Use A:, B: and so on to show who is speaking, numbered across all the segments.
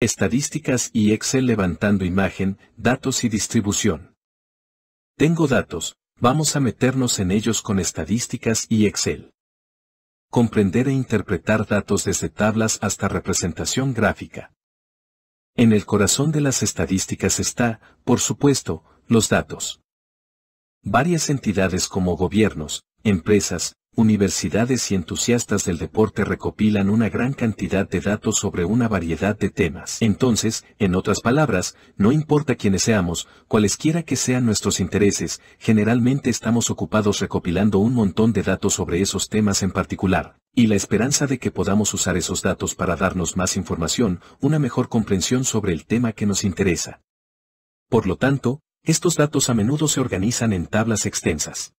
A: Estadísticas y Excel levantando imagen, datos y distribución. Tengo datos, vamos a meternos en ellos con estadísticas y Excel. Comprender e interpretar datos desde tablas hasta representación gráfica. En el corazón de las estadísticas está, por supuesto, los datos. Varias entidades como gobiernos, empresas, universidades y entusiastas del deporte recopilan una gran cantidad de datos sobre una variedad de temas. Entonces, en otras palabras, no importa quiénes seamos, cualesquiera que sean nuestros intereses, generalmente estamos ocupados recopilando un montón de datos sobre esos temas en particular. Y la esperanza de que podamos usar esos datos para darnos más información, una mejor comprensión sobre el tema que nos interesa. Por lo tanto, estos datos a menudo se organizan en tablas extensas.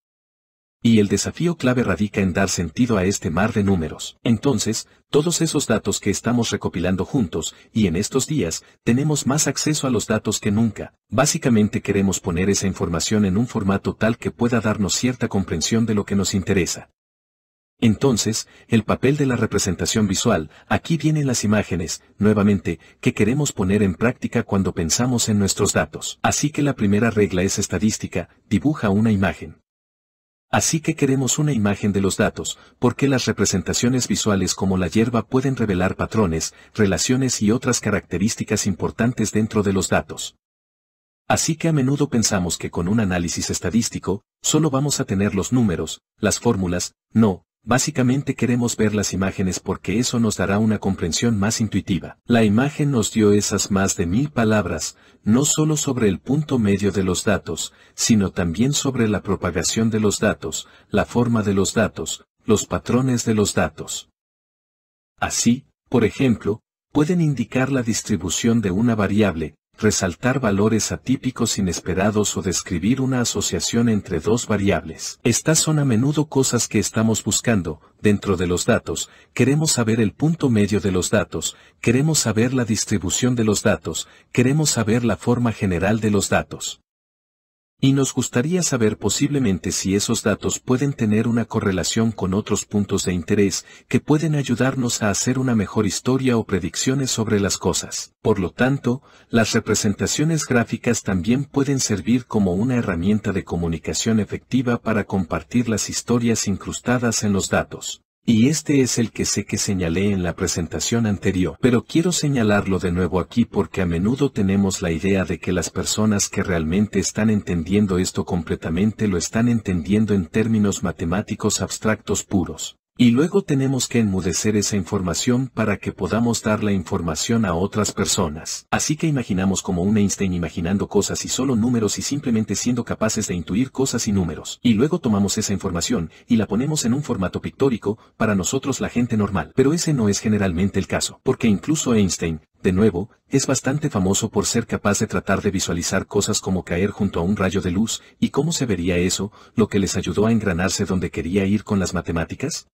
A: Y el desafío clave radica en dar sentido a este mar de números. Entonces, todos esos datos que estamos recopilando juntos, y en estos días, tenemos más acceso a los datos que nunca. Básicamente queremos poner esa información en un formato tal que pueda darnos cierta comprensión de lo que nos interesa. Entonces, el papel de la representación visual, aquí vienen las imágenes, nuevamente, que queremos poner en práctica cuando pensamos en nuestros datos. Así que la primera regla es estadística, dibuja una imagen. Así que queremos una imagen de los datos, porque las representaciones visuales como la hierba pueden revelar patrones, relaciones y otras características importantes dentro de los datos. Así que a menudo pensamos que con un análisis estadístico, solo vamos a tener los números, las fórmulas, no, Básicamente queremos ver las imágenes porque eso nos dará una comprensión más intuitiva. La imagen nos dio esas más de mil palabras, no solo sobre el punto medio de los datos, sino también sobre la propagación de los datos, la forma de los datos, los patrones de los datos. Así, por ejemplo, pueden indicar la distribución de una variable, resaltar valores atípicos inesperados o describir una asociación entre dos variables. Estas son a menudo cosas que estamos buscando, dentro de los datos, queremos saber el punto medio de los datos, queremos saber la distribución de los datos, queremos saber la forma general de los datos. Y nos gustaría saber posiblemente si esos datos pueden tener una correlación con otros puntos de interés que pueden ayudarnos a hacer una mejor historia o predicciones sobre las cosas. Por lo tanto, las representaciones gráficas también pueden servir como una herramienta de comunicación efectiva para compartir las historias incrustadas en los datos. Y este es el que sé que señalé en la presentación anterior, pero quiero señalarlo de nuevo aquí porque a menudo tenemos la idea de que las personas que realmente están entendiendo esto completamente lo están entendiendo en términos matemáticos abstractos puros. Y luego tenemos que enmudecer esa información para que podamos dar la información a otras personas. Así que imaginamos como un Einstein imaginando cosas y solo números y simplemente siendo capaces de intuir cosas y números. Y luego tomamos esa información y la ponemos en un formato pictórico, para nosotros la gente normal. Pero ese no es generalmente el caso, porque incluso Einstein, de nuevo, es bastante famoso por ser capaz de tratar de visualizar cosas como caer junto a un rayo de luz, y cómo se vería eso, lo que les ayudó a engranarse donde quería ir con las matemáticas.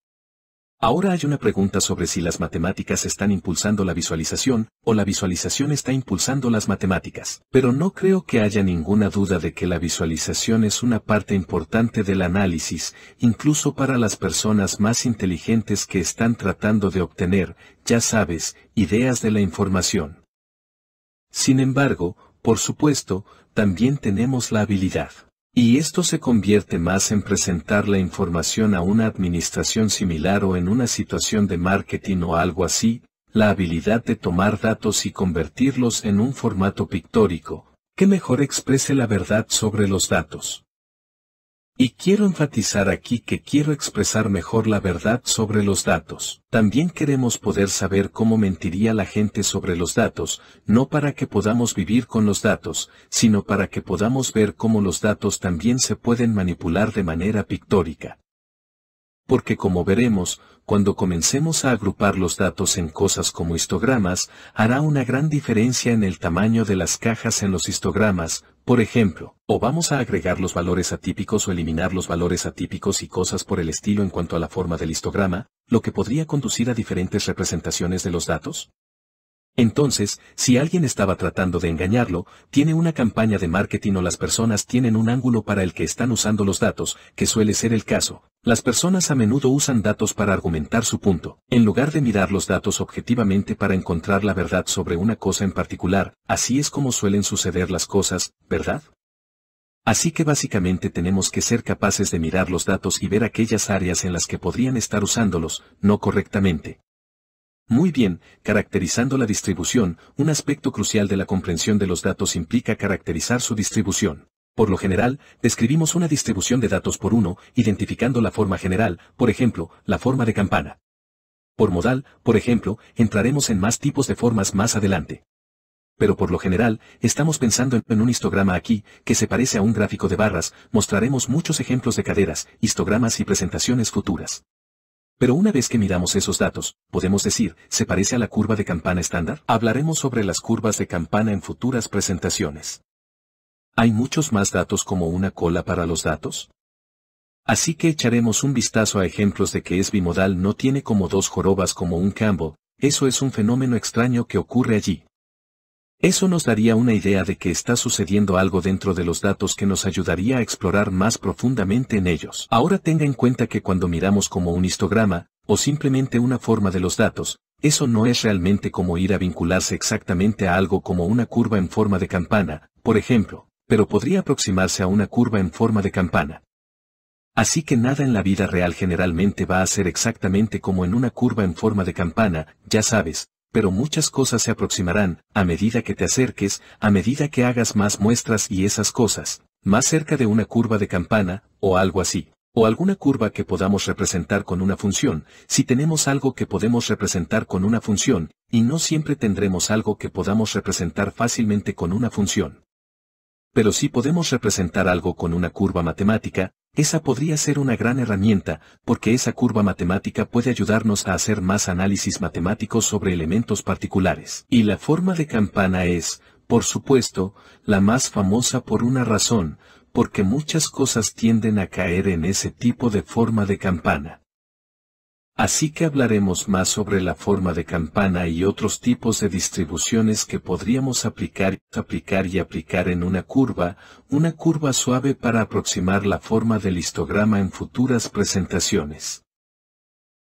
A: Ahora hay una pregunta sobre si las matemáticas están impulsando la visualización, o la visualización está impulsando las matemáticas. Pero no creo que haya ninguna duda de que la visualización es una parte importante del análisis, incluso para las personas más inteligentes que están tratando de obtener, ya sabes, ideas de la información. Sin embargo, por supuesto, también tenemos la habilidad y esto se convierte más en presentar la información a una administración similar o en una situación de marketing o algo así, la habilidad de tomar datos y convertirlos en un formato pictórico, que mejor exprese la verdad sobre los datos. Y quiero enfatizar aquí que quiero expresar mejor la verdad sobre los datos. También queremos poder saber cómo mentiría la gente sobre los datos, no para que podamos vivir con los datos, sino para que podamos ver cómo los datos también se pueden manipular de manera pictórica. Porque como veremos, cuando comencemos a agrupar los datos en cosas como histogramas, hará una gran diferencia en el tamaño de las cajas en los histogramas, por ejemplo, o vamos a agregar los valores atípicos o eliminar los valores atípicos y cosas por el estilo en cuanto a la forma del histograma, lo que podría conducir a diferentes representaciones de los datos, entonces, si alguien estaba tratando de engañarlo, tiene una campaña de marketing o las personas tienen un ángulo para el que están usando los datos, que suele ser el caso. Las personas a menudo usan datos para argumentar su punto, en lugar de mirar los datos objetivamente para encontrar la verdad sobre una cosa en particular, así es como suelen suceder las cosas, ¿verdad? Así que básicamente tenemos que ser capaces de mirar los datos y ver aquellas áreas en las que podrían estar usándolos, no correctamente. Muy bien, caracterizando la distribución, un aspecto crucial de la comprensión de los datos implica caracterizar su distribución. Por lo general, describimos una distribución de datos por uno, identificando la forma general, por ejemplo, la forma de campana. Por modal, por ejemplo, entraremos en más tipos de formas más adelante. Pero por lo general, estamos pensando en un histograma aquí, que se parece a un gráfico de barras, mostraremos muchos ejemplos de caderas, histogramas y presentaciones futuras. Pero una vez que miramos esos datos, podemos decir, ¿se parece a la curva de campana estándar? Hablaremos sobre las curvas de campana en futuras presentaciones. ¿Hay muchos más datos como una cola para los datos? Así que echaremos un vistazo a ejemplos de que es bimodal no tiene como dos jorobas como un Campbell, eso es un fenómeno extraño que ocurre allí. Eso nos daría una idea de que está sucediendo algo dentro de los datos que nos ayudaría a explorar más profundamente en ellos. Ahora tenga en cuenta que cuando miramos como un histograma, o simplemente una forma de los datos, eso no es realmente como ir a vincularse exactamente a algo como una curva en forma de campana, por ejemplo, pero podría aproximarse a una curva en forma de campana. Así que nada en la vida real generalmente va a ser exactamente como en una curva en forma de campana, ya sabes, pero muchas cosas se aproximarán, a medida que te acerques, a medida que hagas más muestras y esas cosas, más cerca de una curva de campana, o algo así, o alguna curva que podamos representar con una función, si tenemos algo que podemos representar con una función, y no siempre tendremos algo que podamos representar fácilmente con una función. Pero si podemos representar algo con una curva matemática, esa podría ser una gran herramienta, porque esa curva matemática puede ayudarnos a hacer más análisis matemáticos sobre elementos particulares. Y la forma de campana es, por supuesto, la más famosa por una razón, porque muchas cosas tienden a caer en ese tipo de forma de campana. Así que hablaremos más sobre la forma de campana y otros tipos de distribuciones que podríamos aplicar, aplicar y aplicar en una curva, una curva suave para aproximar la forma del histograma en futuras presentaciones.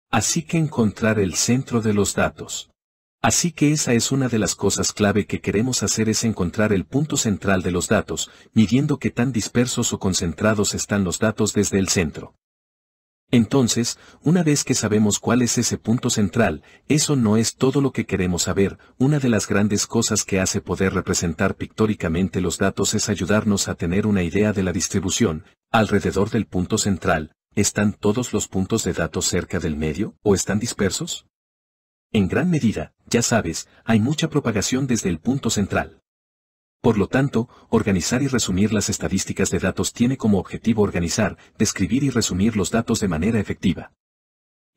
A: Así que encontrar el centro de los datos. Así que esa es una de las cosas clave que queremos hacer es encontrar el punto central de los datos, midiendo qué tan dispersos o concentrados están los datos desde el centro. Entonces, una vez que sabemos cuál es ese punto central, eso no es todo lo que queremos saber, una de las grandes cosas que hace poder representar pictóricamente los datos es ayudarnos a tener una idea de la distribución, alrededor del punto central, ¿están todos los puntos de datos cerca del medio o están dispersos? En gran medida, ya sabes, hay mucha propagación desde el punto central. Por lo tanto, organizar y resumir las estadísticas de datos tiene como objetivo organizar, describir y resumir los datos de manera efectiva.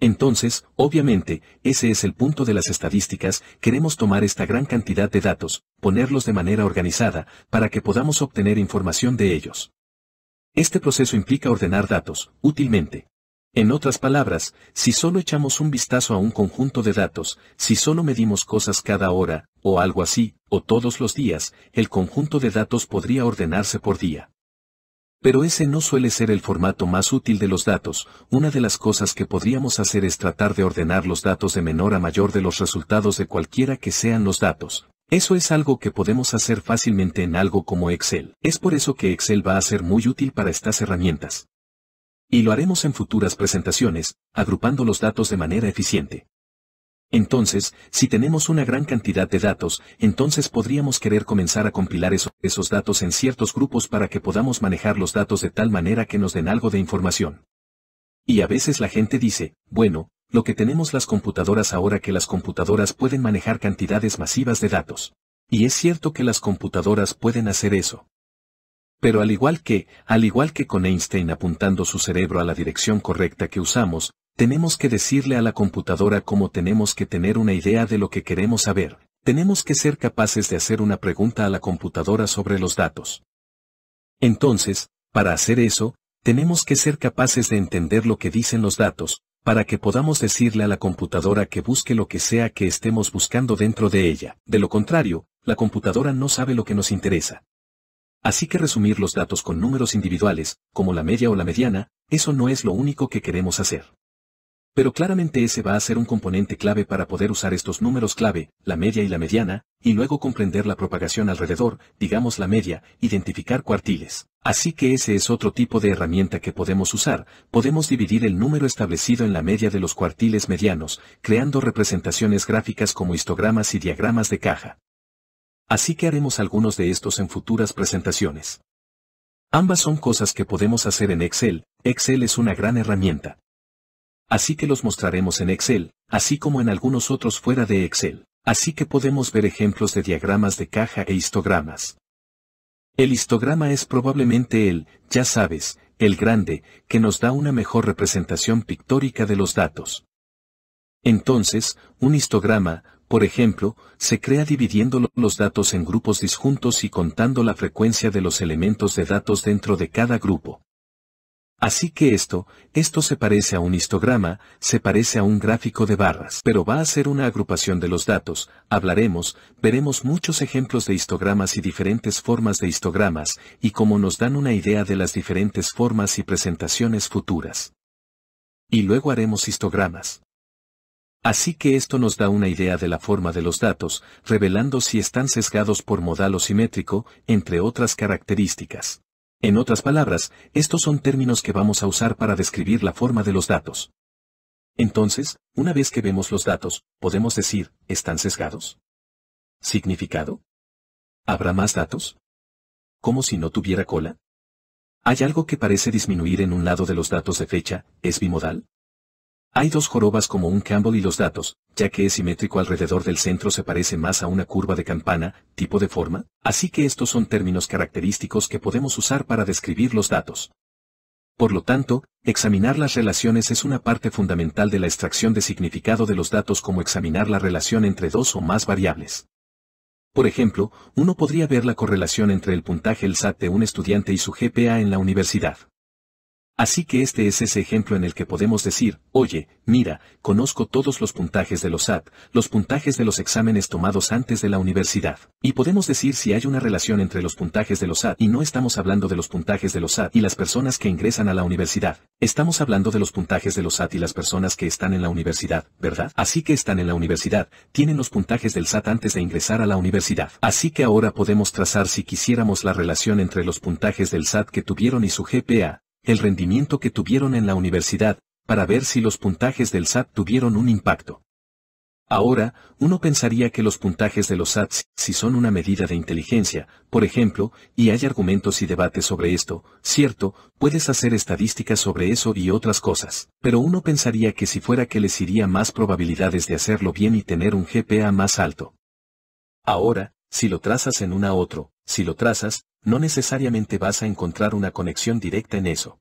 A: Entonces, obviamente, ese es el punto de las estadísticas, queremos tomar esta gran cantidad de datos, ponerlos de manera organizada, para que podamos obtener información de ellos. Este proceso implica ordenar datos, útilmente. En otras palabras, si solo echamos un vistazo a un conjunto de datos, si solo medimos cosas cada hora, o algo así, o todos los días, el conjunto de datos podría ordenarse por día. Pero ese no suele ser el formato más útil de los datos, una de las cosas que podríamos hacer es tratar de ordenar los datos de menor a mayor de los resultados de cualquiera que sean los datos. Eso es algo que podemos hacer fácilmente en algo como Excel. Es por eso que Excel va a ser muy útil para estas herramientas. Y lo haremos en futuras presentaciones, agrupando los datos de manera eficiente. Entonces, si tenemos una gran cantidad de datos, entonces podríamos querer comenzar a compilar esos datos en ciertos grupos para que podamos manejar los datos de tal manera que nos den algo de información. Y a veces la gente dice, bueno, lo que tenemos las computadoras ahora que las computadoras pueden manejar cantidades masivas de datos. Y es cierto que las computadoras pueden hacer eso. Pero al igual que, al igual que con Einstein apuntando su cerebro a la dirección correcta que usamos, tenemos que decirle a la computadora cómo tenemos que tener una idea de lo que queremos saber. Tenemos que ser capaces de hacer una pregunta a la computadora sobre los datos. Entonces, para hacer eso, tenemos que ser capaces de entender lo que dicen los datos, para que podamos decirle a la computadora que busque lo que sea que estemos buscando dentro de ella. De lo contrario, la computadora no sabe lo que nos interesa. Así que resumir los datos con números individuales, como la media o la mediana, eso no es lo único que queremos hacer. Pero claramente ese va a ser un componente clave para poder usar estos números clave, la media y la mediana, y luego comprender la propagación alrededor, digamos la media, identificar cuartiles. Así que ese es otro tipo de herramienta que podemos usar, podemos dividir el número establecido en la media de los cuartiles medianos, creando representaciones gráficas como histogramas y diagramas de caja. Así que haremos algunos de estos en futuras presentaciones. Ambas son cosas que podemos hacer en Excel, Excel es una gran herramienta. Así que los mostraremos en Excel, así como en algunos otros fuera de Excel. Así que podemos ver ejemplos de diagramas de caja e histogramas. El histograma es probablemente el, ya sabes, el grande, que nos da una mejor representación pictórica de los datos. Entonces, un histograma, por ejemplo, se crea dividiendo los datos en grupos disjuntos y contando la frecuencia de los elementos de datos dentro de cada grupo. Así que esto, esto se parece a un histograma, se parece a un gráfico de barras, pero va a ser una agrupación de los datos, hablaremos, veremos muchos ejemplos de histogramas y diferentes formas de histogramas, y cómo nos dan una idea de las diferentes formas y presentaciones futuras. Y luego haremos histogramas. Así que esto nos da una idea de la forma de los datos, revelando si están sesgados por modal o simétrico, entre otras características. En otras palabras, estos son términos que vamos a usar para describir la forma de los datos. Entonces, una vez que vemos los datos, podemos decir, ¿están sesgados? ¿Significado? ¿Habrá más datos? ¿Como si no tuviera cola? ¿Hay algo que parece disminuir en un lado de los datos de fecha, es bimodal? Hay dos jorobas como un Campbell y los datos, ya que es simétrico alrededor del centro se parece más a una curva de campana, tipo de forma, así que estos son términos característicos que podemos usar para describir los datos. Por lo tanto, examinar las relaciones es una parte fundamental de la extracción de significado de los datos como examinar la relación entre dos o más variables. Por ejemplo, uno podría ver la correlación entre el puntaje el SAT de un estudiante y su GPA en la universidad. Así que este es ese ejemplo en el que podemos decir, oye, mira, conozco todos los puntajes de los SAT, los puntajes de los exámenes tomados antes de la universidad. Y podemos decir si hay una relación entre los puntajes de los SAT y no estamos hablando de los puntajes de los SAT y las personas que ingresan a la universidad. Estamos hablando de los puntajes de los SAT y las personas que están en la universidad, ¿verdad? Así que están en la universidad, tienen los puntajes del SAT antes de ingresar a la universidad. Así que ahora podemos trazar si quisiéramos la relación entre los puntajes del SAT que tuvieron y su GPA, el rendimiento que tuvieron en la universidad, para ver si los puntajes del SAT tuvieron un impacto. Ahora, uno pensaría que los puntajes de los SATs, si son una medida de inteligencia, por ejemplo, y hay argumentos y debates sobre esto, cierto, puedes hacer estadísticas sobre eso y otras cosas, pero uno pensaría que si fuera que les iría más probabilidades de hacerlo bien y tener un GPA más alto. Ahora, si lo trazas en una a otro, si lo trazas, no necesariamente vas a encontrar una conexión directa en eso.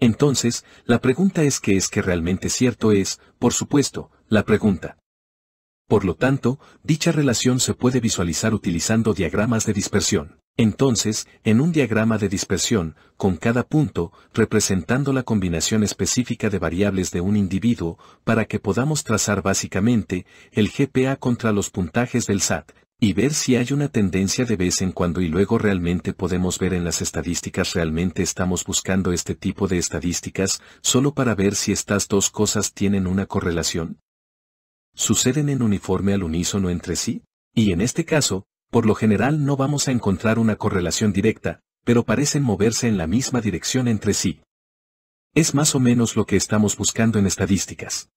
A: Entonces, la pregunta es qué es que realmente cierto es, por supuesto, la pregunta. Por lo tanto, dicha relación se puede visualizar utilizando diagramas de dispersión. Entonces, en un diagrama de dispersión, con cada punto, representando la combinación específica de variables de un individuo, para que podamos trazar básicamente el GPA contra los puntajes del SAT, y ver si hay una tendencia de vez en cuando y luego realmente podemos ver en las estadísticas realmente estamos buscando este tipo de estadísticas solo para ver si estas dos cosas tienen una correlación. Suceden en uniforme al unísono entre sí, y en este caso, por lo general no vamos a encontrar una correlación directa, pero parecen moverse en la misma dirección entre sí. Es más o menos lo que estamos buscando en estadísticas.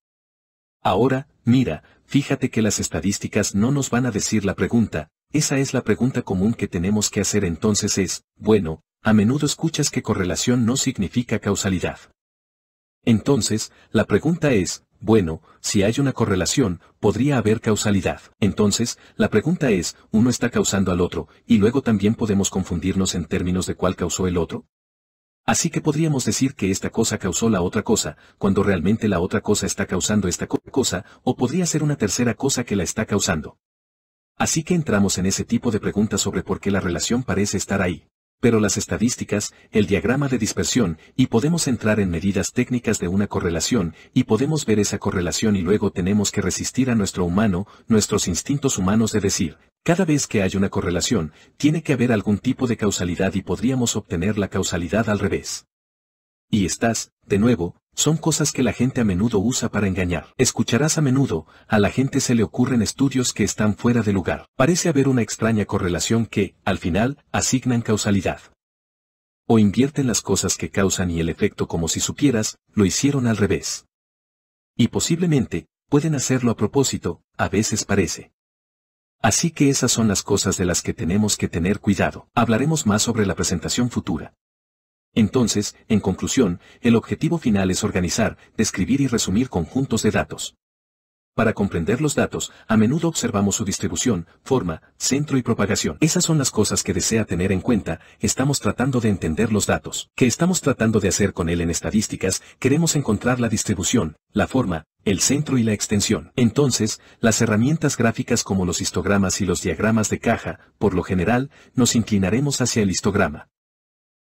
A: Ahora, mira, fíjate que las estadísticas no nos van a decir la pregunta, esa es la pregunta común que tenemos que hacer entonces es, bueno, a menudo escuchas que correlación no significa causalidad. Entonces, la pregunta es, bueno, si hay una correlación, podría haber causalidad. Entonces, la pregunta es, ¿uno está causando al otro, y luego también podemos confundirnos en términos de cuál causó el otro? Así que podríamos decir que esta cosa causó la otra cosa, cuando realmente la otra cosa está causando esta cosa, o podría ser una tercera cosa que la está causando. Así que entramos en ese tipo de preguntas sobre por qué la relación parece estar ahí. Pero las estadísticas, el diagrama de dispersión, y podemos entrar en medidas técnicas de una correlación, y podemos ver esa correlación y luego tenemos que resistir a nuestro humano, nuestros instintos humanos de decir, cada vez que hay una correlación, tiene que haber algún tipo de causalidad y podríamos obtener la causalidad al revés. Y estas, de nuevo, son cosas que la gente a menudo usa para engañar. Escucharás a menudo, a la gente se le ocurren estudios que están fuera de lugar. Parece haber una extraña correlación que, al final, asignan causalidad. O invierten las cosas que causan y el efecto como si supieras, lo hicieron al revés. Y posiblemente, pueden hacerlo a propósito, a veces parece. Así que esas son las cosas de las que tenemos que tener cuidado. Hablaremos más sobre la presentación futura. Entonces, en conclusión, el objetivo final es organizar, describir y resumir conjuntos de datos. Para comprender los datos, a menudo observamos su distribución, forma, centro y propagación. Esas son las cosas que desea tener en cuenta, estamos tratando de entender los datos. ¿Qué estamos tratando de hacer con él en estadísticas? Queremos encontrar la distribución, la forma, el centro y la extensión. Entonces, las herramientas gráficas como los histogramas y los diagramas de caja, por lo general, nos inclinaremos hacia el histograma.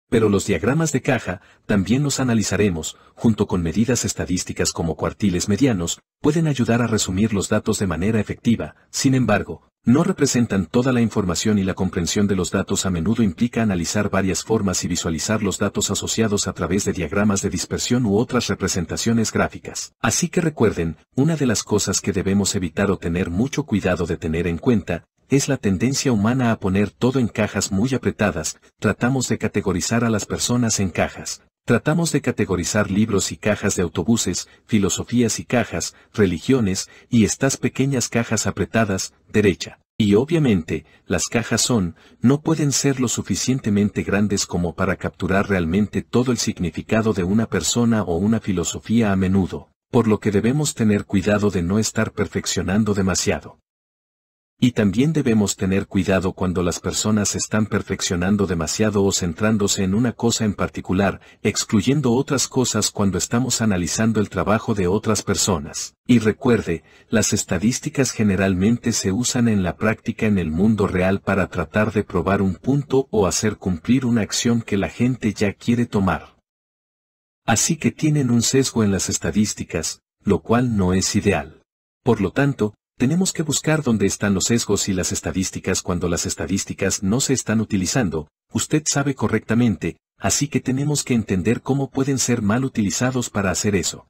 A: Pero los diagramas de caja también los analizaremos, junto con medidas estadísticas como cuartiles medianos, pueden ayudar a resumir los datos de manera efectiva, sin embargo, no representan toda la información y la comprensión de los datos a menudo implica analizar varias formas y visualizar los datos asociados a través de diagramas de dispersión u otras representaciones gráficas. Así que recuerden, una de las cosas que debemos evitar o tener mucho cuidado de tener en cuenta, es la tendencia humana a poner todo en cajas muy apretadas, tratamos de categorizar a las personas en cajas, tratamos de categorizar libros y cajas de autobuses, filosofías y cajas, religiones, y estas pequeñas cajas apretadas, derecha. Y obviamente, las cajas son, no pueden ser lo suficientemente grandes como para capturar realmente todo el significado de una persona o una filosofía a menudo, por lo que debemos tener cuidado de no estar perfeccionando demasiado. Y también debemos tener cuidado cuando las personas están perfeccionando demasiado o centrándose en una cosa en particular, excluyendo otras cosas cuando estamos analizando el trabajo de otras personas. Y recuerde, las estadísticas generalmente se usan en la práctica en el mundo real para tratar de probar un punto o hacer cumplir una acción que la gente ya quiere tomar. Así que tienen un sesgo en las estadísticas, lo cual no es ideal. Por lo tanto, tenemos que buscar dónde están los sesgos y las estadísticas cuando las estadísticas no se están utilizando, usted sabe correctamente, así que tenemos que entender cómo pueden ser mal utilizados para hacer eso.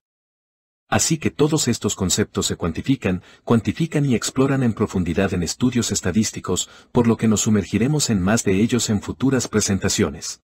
A: Así que todos estos conceptos se cuantifican, cuantifican y exploran en profundidad en estudios estadísticos, por lo que nos sumergiremos en más de ellos en futuras presentaciones.